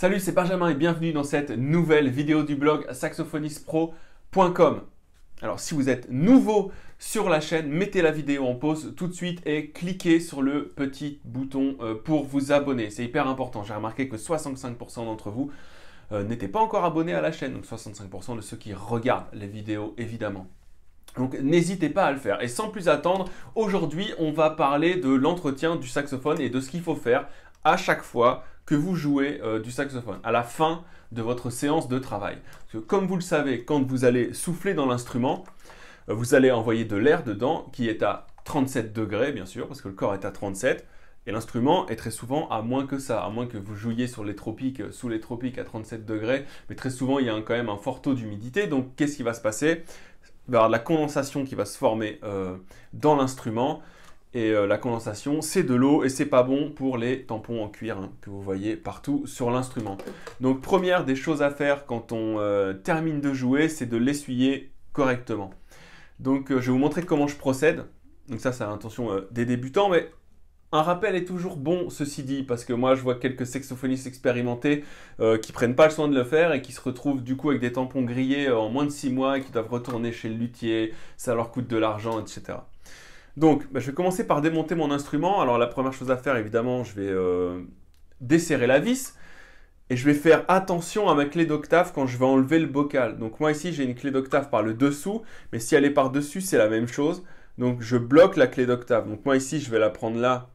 Salut, c'est Benjamin et bienvenue dans cette nouvelle vidéo du blog saxophonistpro.com Alors si vous êtes nouveau sur la chaîne, mettez la vidéo en pause tout de suite et cliquez sur le petit bouton euh, pour vous abonner. C'est hyper important. J'ai remarqué que 65% d'entre vous euh, n'étaient pas encore abonnés à la chaîne, donc 65% de ceux qui regardent les vidéos évidemment. Donc n'hésitez pas à le faire. Et sans plus attendre, aujourd'hui on va parler de l'entretien du saxophone et de ce qu'il faut faire à chaque fois que vous jouez euh, du saxophone, à la fin de votre séance de travail. Parce comme vous le savez, quand vous allez souffler dans l'instrument, euh, vous allez envoyer de l'air dedans qui est à 37 degrés, bien sûr, parce que le corps est à 37. Et l'instrument est très souvent à moins que ça, à moins que vous jouiez sur les tropiques, euh, sous les tropiques à 37 degrés. Mais très souvent, il y a quand même un fort taux d'humidité. Donc, qu'est-ce qui va se passer Il va y avoir de la condensation qui va se former dans l'instrument. Et euh, la condensation, c'est de l'eau et c'est pas bon pour les tampons en cuir hein, que vous voyez partout sur l'instrument. Donc première des choses à faire quand on euh, termine de jouer, c'est de l'essuyer correctement. Donc euh, je vais vous montrer comment je procède. Donc ça, c'est à l'intention des débutants, mais un rappel est toujours bon, ceci dit, parce que moi je vois quelques saxophonistes expérimentés qui prennent pas le soin de le faire et qui se retrouvent du coup avec des tampons grillés en moins de 6 mois et qui doivent retourner chez le luthier, ça leur coûte de l'argent, etc. Donc, bah, je vais commencer par démonter mon instrument. Alors, la première chose à faire, évidemment, je vais euh, desserrer la vis. Et je vais faire attention à ma clé d'octave quand je vais enlever le bocal. Donc moi ici, j'ai une clé d'octave par le dessous, mais si elle est par dessus, c'est la même chose. Donc je bloque la clé d'octave. Donc moi ici, je vais la prendre là,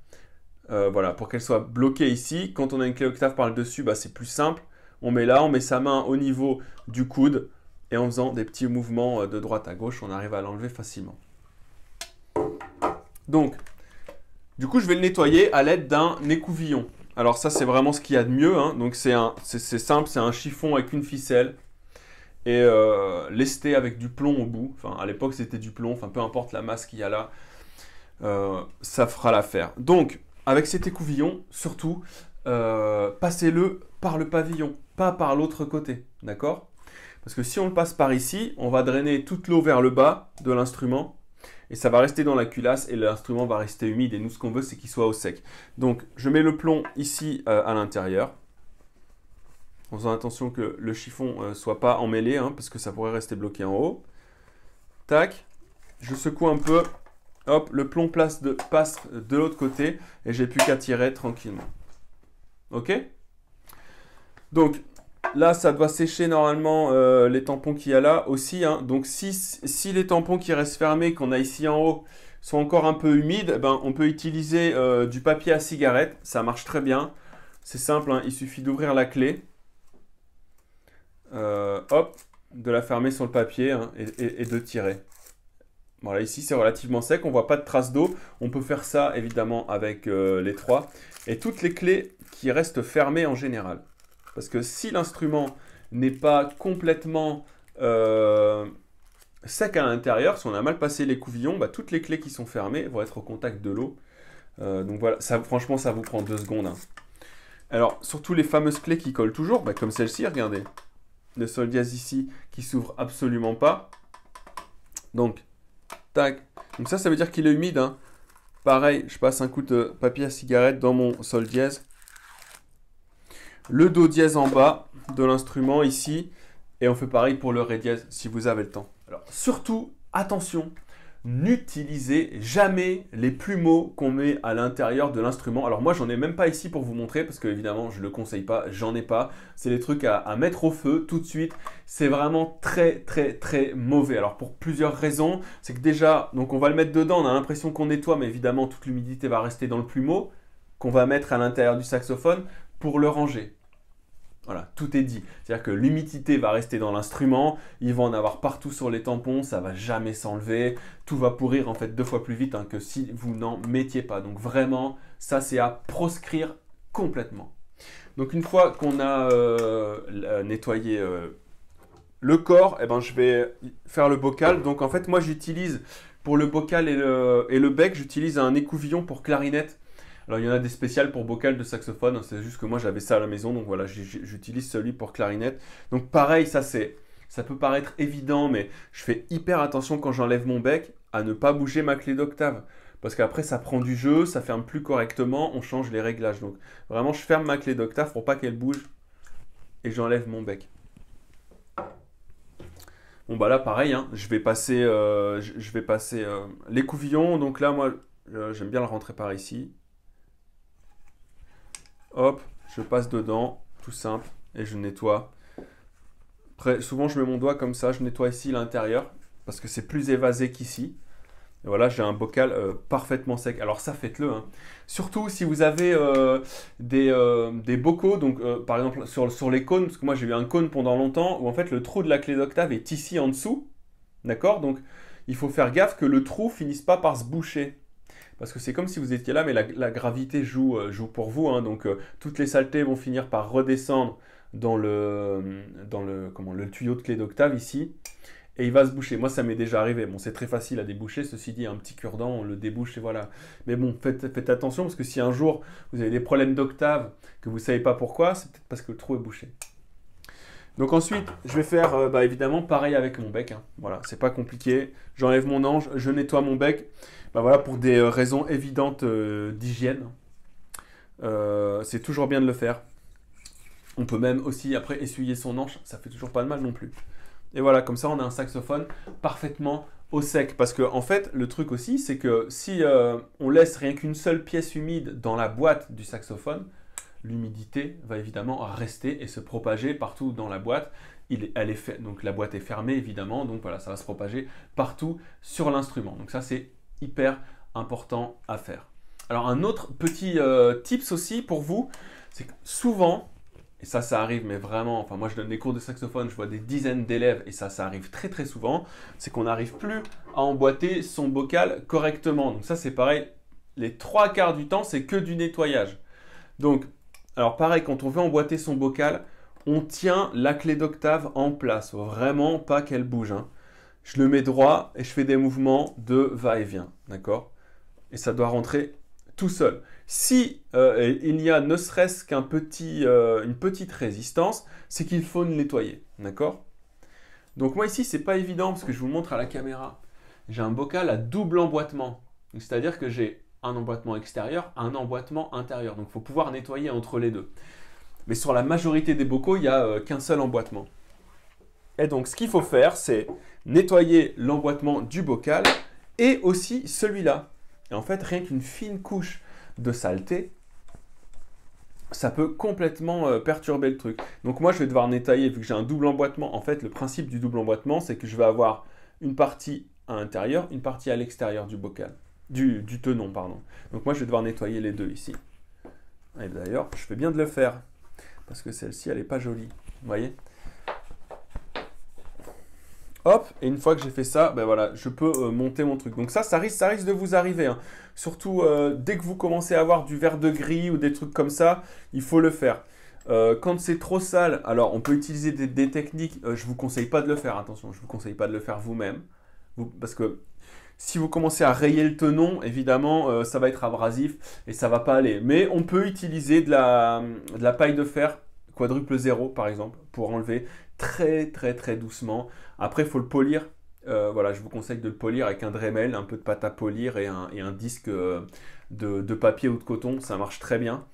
euh, voilà, pour qu'elle soit bloquée ici. Quand on a une clé d'octave par le dessus, bah, c'est plus simple. On met là, on met sa main au niveau du coude, et en faisant des petits mouvements euh, de droite à gauche, on arrive à l'enlever facilement. Donc, du coup, je vais le nettoyer à l'aide d'un écouvillon. Alors ça, c'est vraiment ce qu'il y a de mieux. Hein. Donc c'est simple, c'est un chiffon avec une ficelle et euh, lesté avec du plomb au bout. Enfin, à l'époque, c'était du plomb. Enfin, peu importe la masse qu'il y a là, euh, ça fera l'affaire. Donc, avec cet écouvillon, surtout, euh, passez-le par le pavillon, pas par l'autre côté, d'accord Parce que si on le passe par ici, on va drainer toute l'eau vers le bas de l'instrument et ça va rester dans la culasse et l'instrument va rester humide. Et nous, ce qu'on veut, c'est qu'il soit au sec. Donc, je mets le plomb ici euh, à l'intérieur, en faisant attention que le chiffon ne euh, soit pas emmêlé, hein, parce que ça pourrait rester bloqué en haut. Tac, je secoue un peu, hop, le plomb place de, passe de l'autre côté, et j'ai plus qu'à tirer tranquillement. Ok Donc, Là, ça doit sécher normalement euh, les tampons qu'il y a là aussi. Hein. Donc, si, les tampons qui restent fermés, qu'on a ici en haut, sont encore un peu humides, eh ben, on peut utiliser euh, du papier à cigarette. Ça marche très bien. C'est simple, hein. il suffit d'ouvrir la clé. Euh, hop, de la fermer sur le papier hein, et, de tirer. Voilà, ici c'est relativement sec, on voit pas de traces d'eau. On peut faire ça évidemment avec les trois et toutes les clés qui restent fermées en général. Parce que si l'instrument n'est pas complètement euh, sec à l'intérieur, si on a mal passé les couvillons, bah, toutes les clés qui sont fermées vont être au contact de l'eau. Euh, donc voilà, ça, franchement, ça vous prend deux secondes. Hein. Alors, surtout les fameuses clés qui collent toujours, bah, comme celle-ci, regardez. Le sol dièse ici, qui s'ouvre absolument pas. Donc, tac. Donc ça, ça veut dire qu'il est humide. Hein. Pareil, je passe un coup de papier à cigarette dans mon sol dièse le Do dièse en bas de l'instrument ici, et on fait pareil pour le Ré dièse si vous avez le temps. Alors surtout, attention, n'utilisez jamais les plumeaux qu'on met à l'intérieur de l'instrument. Alors moi j'en ai même pas ici pour vous montrer parce que évidemment je le conseille pas, j'en ai pas. C'est des trucs à, à, mettre au feu tout de suite. C'est vraiment très très très mauvais. Alors pour plusieurs raisons, c'est que déjà donc on va le mettre dedans, on a l'impression qu'on nettoie mais évidemment toute l'humidité va rester dans le plumeau qu'on va mettre à l'intérieur du saxophone pour le ranger. Voilà, tout est dit. C'est-à-dire que l'humidité va rester dans l'instrument, il va en avoir partout sur les tampons, ça va jamais s'enlever, tout va pourrir en fait deux fois plus vite hein, que si vous n'en mettiez pas. Donc vraiment, ça c'est à proscrire complètement. Donc une fois qu'on a euh, nettoyé euh, le corps, eh ben, je vais faire le bocal. Donc en fait, moi j'utilise pour le bocal et le bec, j'utilise un écouvillon pour clarinette alors il y en a des spéciales pour bocal de saxophone, c'est juste que moi j'avais ça à la maison, donc voilà, j'utilise celui pour clarinette. Donc pareil, ça c'est, ça peut paraître évident, mais je fais hyper attention quand j'enlève mon bec à ne pas bouger ma clé d'octave. Parce qu'après, ça prend du jeu, ça ferme plus correctement, on change les réglages. Donc vraiment, je ferme ma clé d'octave pour pas qu'elle bouge et j'enlève mon bec. Bon bah là pareil, hein, je vais passer, euh, je vais passer euh, les couvillons. Donc là moi euh, j'aime bien le rentrer par ici. Hop, je passe dedans, tout simple, et je nettoie. souvent, je mets mon doigt comme ça, je nettoie ici l'intérieur, parce que c'est plus évasé qu'ici. Et voilà, j'ai un bocal euh, parfaitement sec. Alors ça, faites-le. Hein. Surtout si vous avez euh, euh, des, bocaux, donc par exemple sur, sur, les cônes, parce que moi j'ai eu un cône pendant longtemps, où en fait le trou de la clé d'octave est ici en dessous. D'accord Donc il faut faire gaffe que le trou finisse pas par se boucher parce que c'est comme si vous étiez là, mais la, gravité euh, joue, pour vous. Hein. donc euh, toutes les saletés vont finir par redescendre dans le, euh, dans le, comment, le tuyau de clé d'octave ici, et il va se boucher. Moi, ça m'est déjà arrivé. Bon, c'est très facile à déboucher. Ceci dit, un petit cure-dent, on le débouche et voilà. Mais bon, faites, faites, attention parce que si un jour vous avez des problèmes d'octave que vous ne savez pas pourquoi, c'est peut-être parce que le trou est bouché. Donc ensuite, je vais faire euh, bah, évidemment pareil avec mon bec. Hein. Voilà, c'est pas compliqué. J'enlève mon ange, je nettoie mon bec. Bah, voilà, pour des euh, raisons évidentes euh, d'hygiène. c'est toujours bien de le faire. On peut même aussi après essuyer son ange, ça fait toujours pas de mal non plus. Et voilà, comme ça on a un saxophone parfaitement au sec. Parce que en fait, le truc aussi, c'est que si on laisse rien qu'une seule pièce humide dans la boîte du saxophone, l'humidité va évidemment rester et se propager partout dans la boîte. Il elle est fait, donc la boîte est fermée évidemment, donc voilà, ça va se propager partout sur l'instrument. Donc ça c'est hyper important à faire. Alors un autre petit euh, tips aussi pour vous, c'est que souvent, et ça ça arrive mais vraiment, enfin moi je donne des cours de saxophone, je vois des dizaines d'élèves et ça ça arrive très très souvent, c'est qu'on n'arrive plus à emboîter son bocal correctement. Donc ça c'est pareil, les trois quarts du temps c'est que du nettoyage. Donc alors pareil, quand on veut emboîter son bocal, on tient la clé d'octave en place, vraiment pas qu'elle bouge. Hein. Je le mets droit et je fais des mouvements de va-et-vient, d'accord Et ça doit rentrer tout seul. Si euh, il y a ne serait-ce qu'un petit, euh, une petite résistance, c'est qu'il faut le nettoyer, d'accord Donc moi ici, c'est pas évident parce que je vous montre à la caméra. J'ai un bocal à double emboîtement, c'est-à-dire que j'ai un emboîtement extérieur, un emboîtement intérieur. Donc il faut pouvoir nettoyer entre les deux. Mais sur la majorité des bocaux, il n'y a euh, qu'un seul emboîtement. Et donc ce qu'il faut faire, c'est nettoyer l'emboîtement du bocal et aussi celui-là. Et en fait, rien qu'une fine couche de saleté, ça peut complètement euh, perturber le truc. Donc moi, je vais devoir nettoyer, vu que j'ai un double emboîtement. En fait, le principe du double emboîtement, c'est que je vais avoir une partie à l'intérieur, une partie à l'extérieur du bocal du, tenon, pardon. Donc moi, je vais devoir nettoyer les deux ici. Et d'ailleurs, je fais bien de le faire, parce que celle-ci, elle n'est pas jolie, vous voyez Hop, et une fois que j'ai fait ça, ben voilà, je peux euh, monter mon truc. Donc ça, ça risque, ça risque de vous arriver. Hein. Surtout euh, dès que vous commencez à avoir du vert de gris ou des trucs comme ça, il faut le faire. Euh, quand c'est trop sale, alors on peut utiliser des, techniques. je vous conseille pas de le faire, attention, je vous conseille pas de le faire vous-même, parce que si vous commencez à rayer le tenon, évidemment, euh, ça va être abrasif et ça va pas aller. Mais on peut utiliser de la, paille de fer quadruple zéro, par exemple pour enlever très très très doucement. Après, il faut le polir. Euh, voilà, je vous conseille de le polir avec un Dremel, un peu de pâte à polir et un, disque euh, de, papier ou de coton. Ça marche très bien.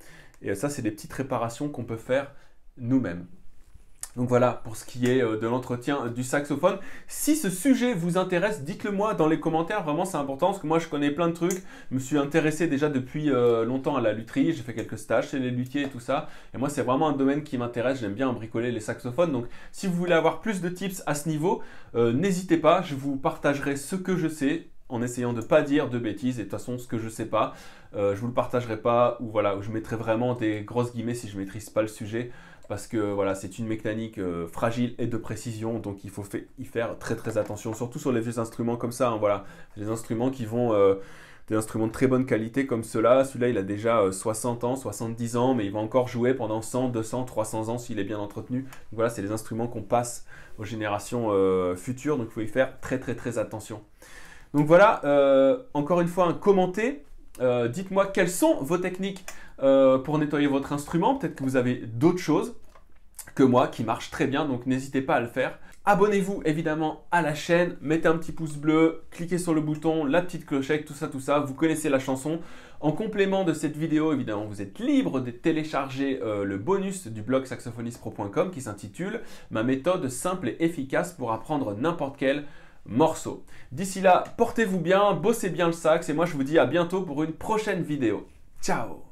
Et ça, c'est des petites réparations qu'on peut faire nous-mêmes. Donc voilà pour ce qui est euh, de l'entretien euh, du saxophone. Si ce sujet vous intéresse, dites-le moi dans les commentaires, vraiment c'est important parce que moi je connais plein de trucs, je me suis intéressé déjà depuis euh, longtemps à la lutherie, j'ai fait quelques stages chez les luthiers et tout ça, et moi c'est vraiment un domaine qui m'intéresse, j'aime bien bricoler les saxophones, donc si vous voulez avoir plus de tips à ce niveau, n'hésitez pas, je vous partagerai ce que je sais en essayant de ne pas dire de bêtises et de toute façon ce que je sais pas, je je vous le partagerai pas ou voilà, je mettrai vraiment des grosses guillemets si je maîtrise pas le sujet parce que voilà, c'est une mécanique euh, fragile et de précision, donc il faut y faire très très attention, surtout sur les vieux instruments comme ça, hein, voilà, les instruments qui vont... Euh, des instruments de très bonne qualité comme ceux-là, celui-là il a déjà 60 euh, ans, 70 ans, mais il va encore jouer pendant 100, 200, 300 ans s'il est bien entretenu. Donc voilà, c'est les instruments qu'on passe aux générations futures, donc il faut y faire très très très attention. Donc voilà, encore une fois, un commenter, euh, dites-moi quelles sont vos techniques euh, pour nettoyer votre instrument. Peut-être que vous avez d'autres choses que moi qui marchent très bien, donc n'hésitez pas à le faire. Abonnez-vous évidemment à la chaîne, mettez un petit pouce bleu, cliquez sur le bouton, la petite clochette, tout ça, tout ça, vous connaissez la chanson. En complément de cette vidéo, évidemment, vous êtes libre de télécharger euh, le bonus du blog saxophonistpro.com qui s'intitule Ma méthode simple et efficace pour apprendre n'importe quelle morceau. D'ici là, portez-vous bien, bossez bien le sax et moi je vous dis à bientôt pour une prochaine vidéo. Ciao